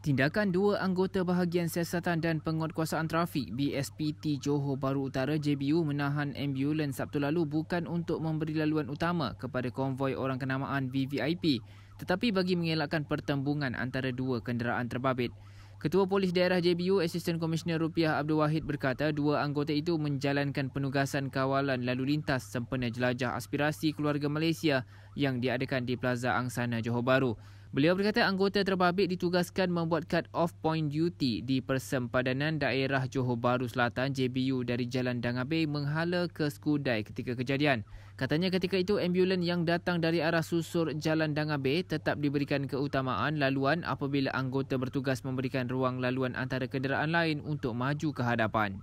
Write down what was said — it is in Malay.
Tindakan dua anggota bahagian siasatan dan penguatkuasaan trafik BSPT Johor Baru Utara JBU menahan ambulans Sabtu lalu bukan untuk memberi laluan utama kepada konvoi orang kenamaan VVIP tetapi bagi mengelakkan pertembungan antara dua kenderaan terbabit. Ketua Polis Daerah JBU Assistant Commissioner Rupiah Abdul Wahid berkata dua anggota itu menjalankan penugasan kawalan lalu lintas sempena jelajah aspirasi keluarga Malaysia yang diadakan di Plaza Angsana Johor Baru. Beliau berkata anggota terbabit ditugaskan membuat cut off point duty di persempadanan daerah Johor Bahru Selatan JBU dari Jalan Dangabe menghala ke Skudai ketika kejadian. Katanya ketika itu ambulans yang datang dari arah susur Jalan Dangabe tetap diberikan keutamaan laluan apabila anggota bertugas memberikan ruang laluan antara kenderaan lain untuk maju ke hadapan.